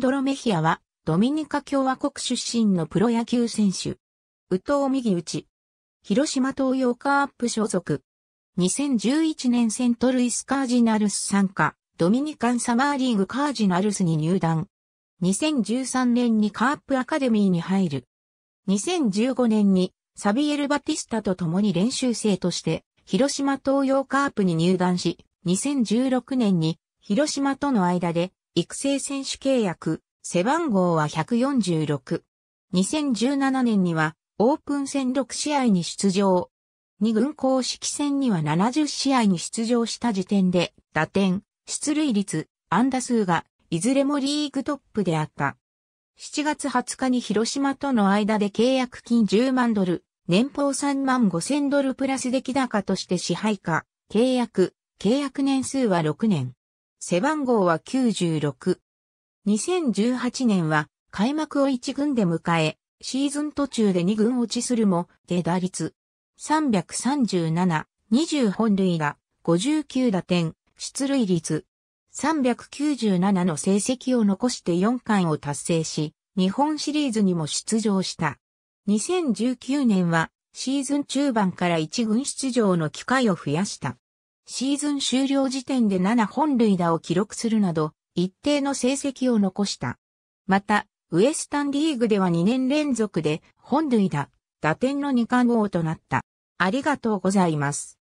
ドロメヒアは、ドミニカ共和国出身のプロ野球選手。宇藤右打広島東洋カープ所属。2011年セントルイスカージナルス参加、ドミニカンサマーリーグカージナルスに入団。2013年にカープアカデミーに入る。2015年にサビエル・バティスタと共に練習生として広島東洋カープに入団し、2016年に広島との間で育成選手契約、背番号は146。2017年にはオープン戦6試合に出場。2軍公式戦には70試合に出場した時点で、打点、出塁率、安打数が、いずれもリーグトップであった。7月20日に広島との間で契約金10万ドル、年俸3万5千ドルプラス出来高として支配下、契約、契約年数は6年。背番号は96。2018年は開幕を1軍で迎え、シーズン途中で2軍落ちするも、で打率337、20本塁打、59打点、出塁率397の成績を残して4冠を達成し、日本シリーズにも出場した。2019年はシーズン中盤から1軍出場の機会を増やした。シーズン終了時点で7本塁打を記録するなど、一定の成績を残した。また、ウエスタンリーグでは2年連続で本塁打、打点の2冠王となった。ありがとうございます。